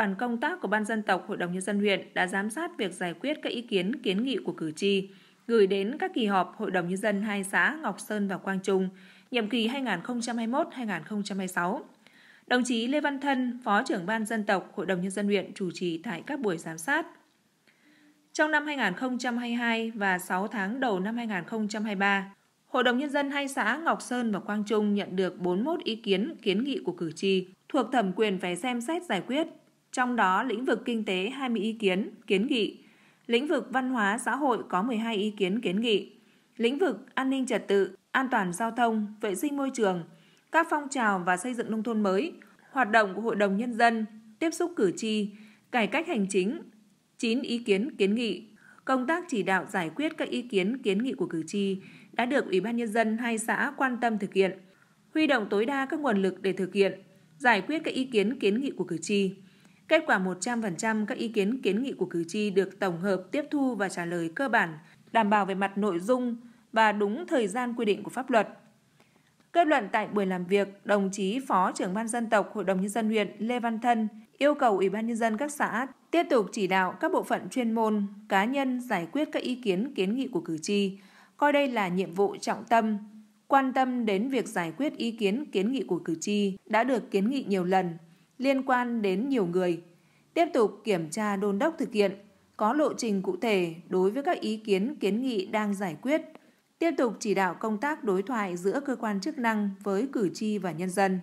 đoàn công tác của Ban dân tộc Hội đồng Nhân dân huyện đã giám sát việc giải quyết các ý kiến kiến nghị của cử tri, gửi đến các kỳ họp Hội đồng Nhân dân hai xã Ngọc Sơn và Quang Trung, nhiệm kỳ 2021-2026. Đồng chí Lê Văn Thân, Phó trưởng Ban dân tộc Hội đồng Nhân dân huyện chủ trì tại các buổi giám sát. Trong năm 2022 và 6 tháng đầu năm 2023, Hội đồng Nhân dân hai xã Ngọc Sơn và Quang Trung nhận được 41 ý kiến kiến nghị của cử tri thuộc thẩm quyền phải xem xét giải quyết trong đó, lĩnh vực kinh tế 20 ý kiến, kiến nghị. Lĩnh vực văn hóa xã hội có 12 ý kiến kiến nghị. Lĩnh vực an ninh trật tự, an toàn giao thông, vệ sinh môi trường, các phong trào và xây dựng nông thôn mới, hoạt động của Hội đồng Nhân dân, tiếp xúc cử tri, cải cách hành chính, 9 ý kiến kiến nghị, công tác chỉ đạo giải quyết các ý kiến kiến nghị của cử tri đã được Ủy ban Nhân dân hai xã quan tâm thực hiện, huy động tối đa các nguồn lực để thực hiện, giải quyết các ý kiến kiến nghị của cử tri. Kết quả 100% các ý kiến kiến nghị của cử tri được tổng hợp tiếp thu và trả lời cơ bản, đảm bảo về mặt nội dung và đúng thời gian quy định của pháp luật. Kết luận tại buổi làm việc, đồng chí Phó trưởng ban dân tộc Hội đồng Nhân dân huyện Lê Văn Thân yêu cầu Ủy ban Nhân dân các xã tiếp tục chỉ đạo các bộ phận chuyên môn, cá nhân giải quyết các ý kiến kiến nghị của cử tri, coi đây là nhiệm vụ trọng tâm, quan tâm đến việc giải quyết ý kiến kiến nghị của cử tri đã được kiến nghị nhiều lần, liên quan đến nhiều người, tiếp tục kiểm tra đôn đốc thực hiện, có lộ trình cụ thể đối với các ý kiến kiến nghị đang giải quyết, tiếp tục chỉ đạo công tác đối thoại giữa cơ quan chức năng với cử tri và nhân dân.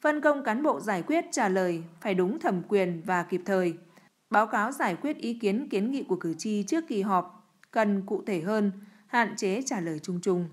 Phân công cán bộ giải quyết trả lời phải đúng thẩm quyền và kịp thời. Báo cáo giải quyết ý kiến kiến nghị của cử tri trước kỳ họp cần cụ thể hơn, hạn chế trả lời chung chung.